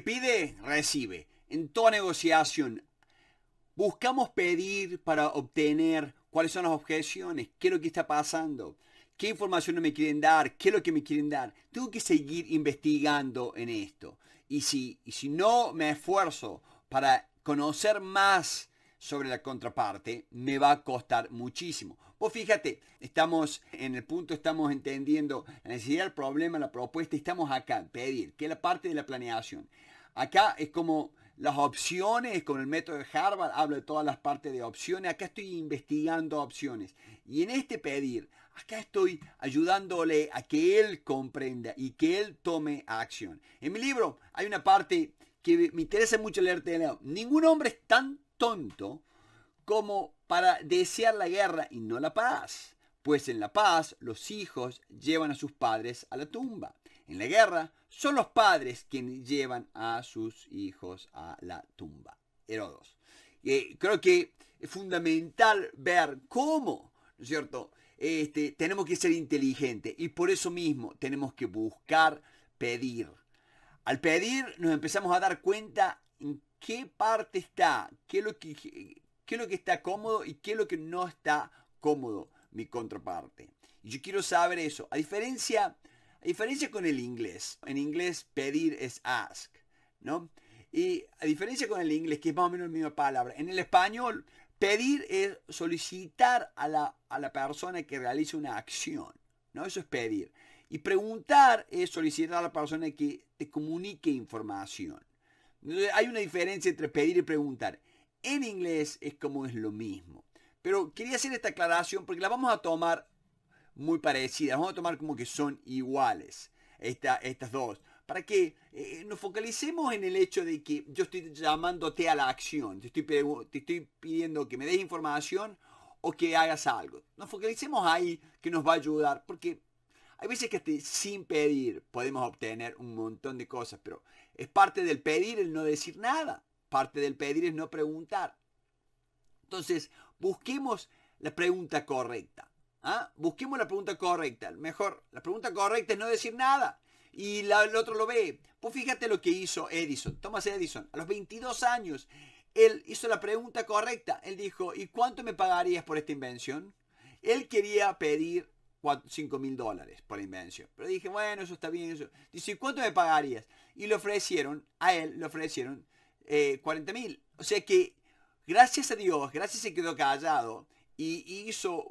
pide, recibe. En toda negociación, buscamos pedir para obtener cuáles son las objeciones, qué es lo que está pasando, qué información no me quieren dar, qué es lo que me quieren dar. Tengo que seguir investigando en esto. Y si, y si no me esfuerzo para conocer más sobre la contraparte me va a costar muchísimo. O fíjate, estamos en el punto, estamos entendiendo la necesidad, el problema, la propuesta, y estamos acá, pedir, que es la parte de la planeación. Acá es como las opciones, con el método de Harvard, hablo de todas las partes de opciones, acá estoy investigando opciones. Y en este pedir, acá estoy ayudándole a que él comprenda y que él tome acción. En mi libro hay una parte que me interesa mucho leerte Ningún hombre es tan tonto como para desear la guerra y no la paz, pues en la paz los hijos llevan a sus padres a la tumba. En la guerra son los padres quienes llevan a sus hijos a la tumba. Herodos. Eh, creo que es fundamental ver cómo, ¿no es cierto? Este, tenemos que ser inteligentes y por eso mismo tenemos que buscar pedir. Al pedir nos empezamos a dar cuenta qué parte está, qué es lo que, qué lo que está cómodo y qué es lo que no está cómodo mi contraparte. Y yo quiero saber eso. A diferencia, a diferencia con el inglés, en inglés pedir es ask, ¿no? Y a diferencia con el inglés, que es más o menos la misma palabra, en el español pedir es solicitar a la, a la persona que realice una acción, ¿no? Eso es pedir. Y preguntar es solicitar a la persona que te comunique información. Hay una diferencia entre pedir y preguntar. En inglés es como es lo mismo. Pero quería hacer esta aclaración porque la vamos a tomar muy parecida. Vamos a tomar como que son iguales estas dos. Para que eh, nos focalicemos en el hecho de que yo estoy llamándote a la acción. Te estoy, te estoy pidiendo que me des información o que hagas algo. Nos focalicemos ahí que nos va a ayudar porque hay veces que sin pedir podemos obtener un montón de cosas, pero es parte del pedir el no decir nada. Parte del pedir es no preguntar. Entonces, busquemos la pregunta correcta. ¿ah? Busquemos la pregunta correcta. Mejor, la pregunta correcta es no decir nada. Y el otro lo ve. Pues fíjate lo que hizo Edison, Thomas Edison. A los 22 años, él hizo la pregunta correcta. Él dijo, ¿y cuánto me pagarías por esta invención? Él quería pedir 5 mil dólares por la invención. Pero dije, bueno, eso está bien. Eso. Dice, ¿cuánto me pagarías? Y le ofrecieron, a él le ofrecieron eh, 40 mil. O sea que, gracias a Dios, gracias se quedó callado y hizo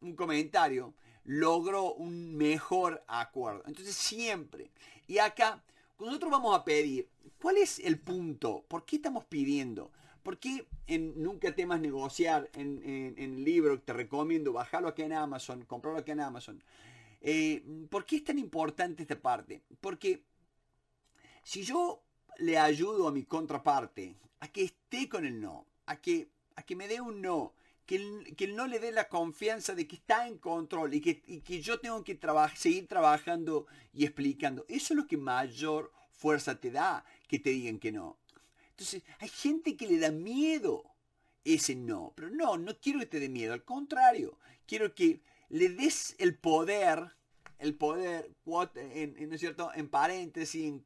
un comentario, logró un mejor acuerdo. Entonces siempre. Y acá, nosotros vamos a pedir, ¿cuál es el punto? ¿Por qué estamos pidiendo? ¿Por qué en Nunca temas negociar, en, el libro te recomiendo, bajarlo aquí en Amazon, comprarlo aquí en Amazon? Eh, ¿Por qué es tan importante esta parte? Porque si yo le ayudo a mi contraparte a que esté con el no, a que, a que me dé un no, que el, que no le dé la confianza de que está en control y que, yo tengo que seguir trabajando y explicando, eso es lo que mayor fuerza te da que te digan que no. Entonces, hay gente que le da miedo ese no, pero no, no quiero que te dé miedo, al contrario, quiero que le des el poder, el poder, en, ¿no es cierto?, en paréntesis, en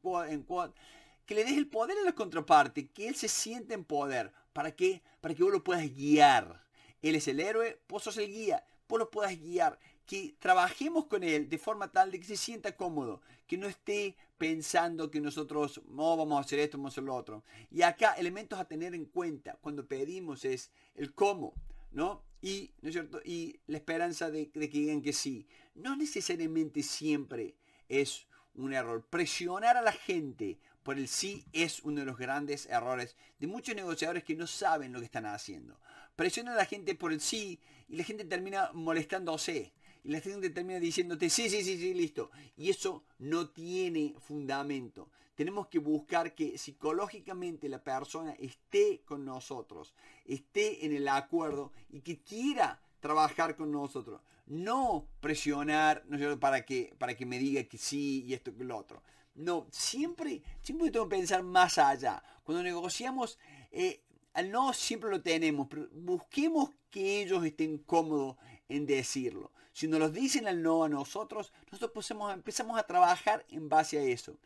que le des el poder a la contraparte, que él se sienta en poder, ¿para qué? Para que vos lo puedas guiar. Él es el héroe, vos sos el guía, vos lo puedas guiar que trabajemos con él de forma tal de que se sienta cómodo, que no esté pensando que nosotros no vamos a hacer esto, vamos a hacer lo otro. Y acá elementos a tener en cuenta cuando pedimos es el cómo, ¿no? Y, ¿no es cierto? y la esperanza de, que digan que sí. No necesariamente siempre es un error. Presionar a la gente por el sí es uno de los grandes errores de muchos negociadores que no saben lo que están haciendo. Presiona a la gente por el sí y la gente termina molestándose. Y la gente termina diciéndote, sí, sí, sí, sí, listo. Y eso no tiene fundamento. Tenemos que buscar que psicológicamente la persona esté con nosotros, esté en el acuerdo y que quiera trabajar con nosotros. No presionar ¿no Para, que, para que me diga que sí y esto que lo otro. No, siempre, siempre tengo que pensar más allá. Cuando negociamos, eh, no siempre lo tenemos, pero busquemos que ellos estén cómodos en decirlo. Si nos dicen el no a nosotros, nosotros empezamos a trabajar en base a eso.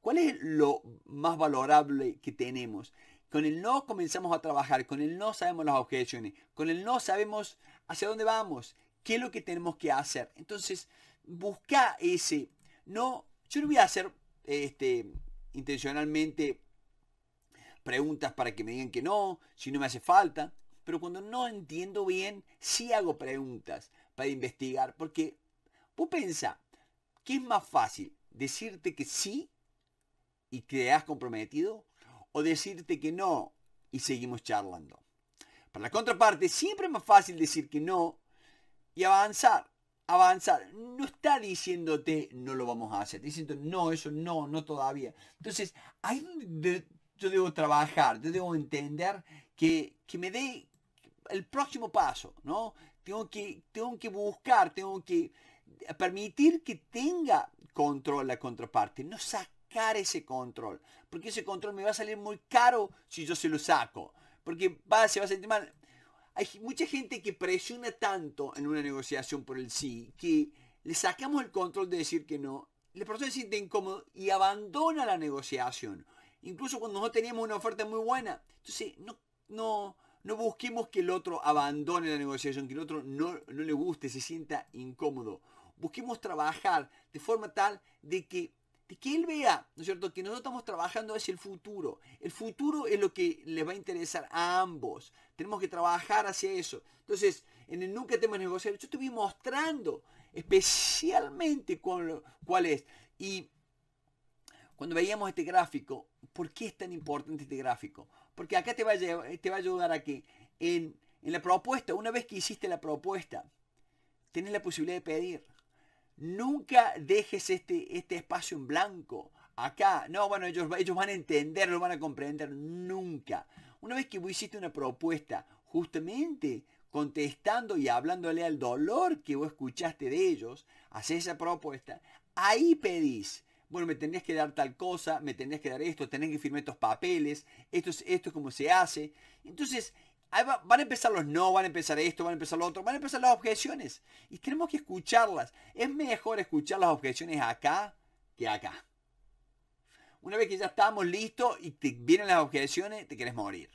¿Cuál es lo más valorable que tenemos? Con el no comenzamos a trabajar, con el no sabemos las objeciones, con el no sabemos hacia dónde vamos, qué es lo que tenemos que hacer. Entonces, busca ese, no, yo no voy a hacer este, intencionalmente preguntas para que me digan que no, si no me hace falta, pero cuando no entiendo bien, sí hago preguntas para investigar, porque vos pensá, ¿qué es más fácil? ¿Decirte que sí y te has comprometido? ¿O decirte que no y seguimos charlando? Para la contraparte, siempre es más fácil decir que no y avanzar. Avanzar. No está diciéndote no lo vamos a hacer. Diciendo no, eso no, no todavía. Entonces, ahí yo debo trabajar, yo debo entender que, que me dé el próximo paso, ¿no? Tengo que, tengo que buscar, tengo que permitir que tenga control la contraparte, no sacar ese control, porque ese control me va a salir muy caro si yo se lo saco, porque va, se va a sentir mal. Hay mucha gente que presiona tanto en una negociación por el sí, que le sacamos el control de decir que no, la persona se siente incómodo y abandona la negociación, incluso cuando no teníamos una oferta muy buena. Entonces, no, no, no busquemos que el otro abandone la negociación, que el otro no, le guste, se sienta incómodo. Busquemos trabajar de forma tal de que de él vea, ¿no es cierto?, que nosotros estamos trabajando hacia el futuro. El futuro es lo que les va a interesar a ambos. Tenemos que trabajar hacia eso. Entonces, en el Nunca Temas Negociar, yo estuve mostrando especialmente cuál es. Y cuando veíamos este gráfico, ¿Por qué es tan importante este gráfico? Porque acá te va a, eh, ayudar a que en, la propuesta, una vez que hiciste la propuesta, tenés la posibilidad de pedir. Nunca dejes este, este, espacio en blanco. Acá, no, bueno, ellos, ellos van a entender, lo van a comprender nunca. Una vez que hiciste una propuesta, justamente contestando y hablándole al dolor que vos escuchaste de ellos, haces esa propuesta, ahí pedís, bueno, me tendrías que dar tal cosa, me tendrías que dar esto, tenés que firmar estos papeles, esto es, esto es como se hace. Entonces, van a empezar los no, van a empezar esto, van a empezar lo otro, van a empezar las objeciones. Y tenemos que escucharlas. Es mejor escuchar las objeciones acá que acá. Una vez que ya estamos listos y te vienen las objeciones, te querés morir.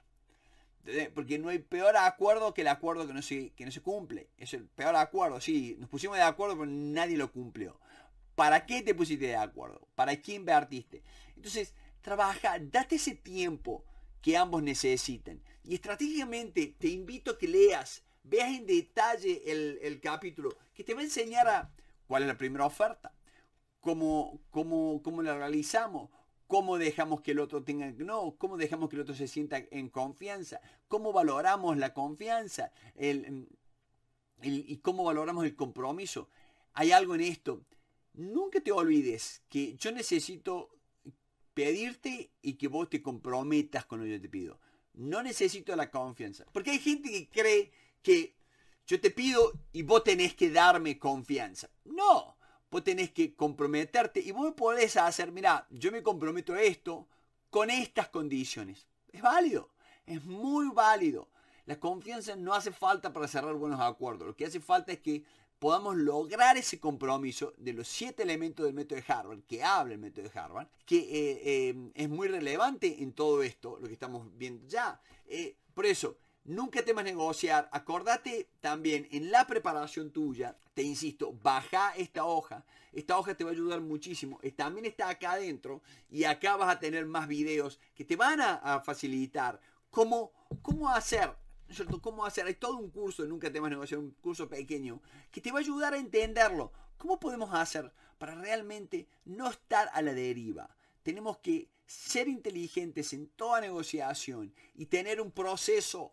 Porque no hay peor acuerdo que el acuerdo que no se, que no se cumple. Es el peor acuerdo, sí. Nos pusimos de acuerdo, pero nadie lo cumplió. ¿Para qué te pusiste de acuerdo? ¿Para quién invertiste? Entonces, trabaja, date ese tiempo que ambos necesiten. Y estratégicamente te invito a que leas, veas en detalle el, capítulo, que te va a enseñar a cuál es la primera oferta, cómo, la realizamos, cómo dejamos que el otro tenga no, cómo dejamos que el otro se sienta en confianza, cómo valoramos la confianza y cómo valoramos el compromiso. Hay algo en esto nunca te olvides que yo necesito pedirte y que vos te comprometas con lo que yo te pido. No necesito la confianza. Porque hay gente que cree que yo te pido y vos tenés que darme confianza. No, vos tenés que comprometerte y vos podés hacer, mira, yo me comprometo a esto con estas condiciones. Es válido, es muy válido. La confianza no hace falta para cerrar buenos acuerdos. Lo que hace falta es que podamos lograr ese compromiso de los siete elementos del método de Harvard, que habla el método de Harvard, que eh, eh, es muy relevante en todo esto, lo que estamos viendo ya. Eh, por eso, nunca temas negociar, acordate también en la preparación tuya, te insisto, baja esta hoja, esta hoja te va a ayudar muchísimo, también está acá adentro y acá vas a tener más videos que te van a, facilitar cómo hacer Cómo hacer, hay todo un curso, nunca temas negociar, un curso pequeño, que te va a ayudar a entenderlo. ¿Cómo podemos hacer para realmente no estar a la deriva? Tenemos que ser inteligentes en toda negociación y tener un proceso.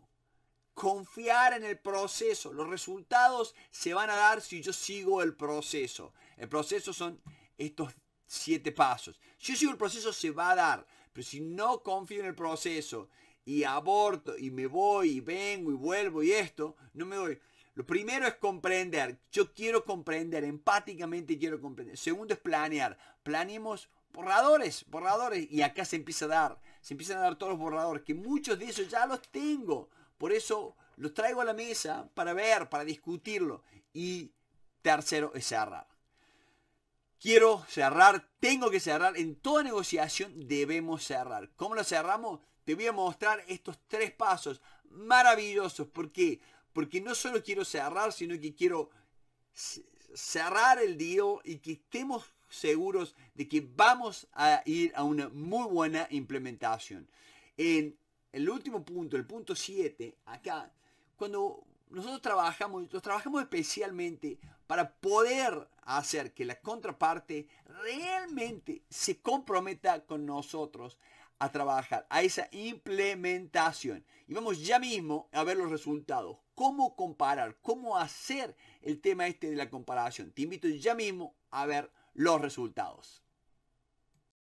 Confiar en el proceso. Los resultados se van a dar si yo sigo el proceso. El proceso son estos siete pasos. Si yo sigo el proceso se va a dar, pero si no confío en el proceso y aborto y me voy y vengo y vuelvo y esto, no me voy. Lo primero es comprender. Yo quiero comprender, empáticamente quiero comprender. Segundo es planear. Planeemos borradores, borradores. Y acá se empieza a dar, se empiezan a dar todos los borradores, que muchos de esos ya los tengo. Por eso los traigo a la mesa para ver, para discutirlo. Y tercero es cerrar. Quiero cerrar, tengo que cerrar. En toda negociación debemos cerrar. ¿Cómo lo cerramos? te voy a mostrar estos tres pasos maravillosos. ¿Por Porque no solo quiero cerrar, sino que quiero cerrar el día y que estemos seguros de que vamos a ir a una muy buena implementación. En el último punto, el punto 7, acá, cuando nosotros trabajamos, nosotros trabajamos especialmente para poder hacer que la contraparte realmente se comprometa con nosotros a trabajar, a esa implementación. Y vamos ya mismo a ver los resultados. Cómo comparar, cómo hacer el tema este de la comparación. Te invito ya mismo a ver los resultados.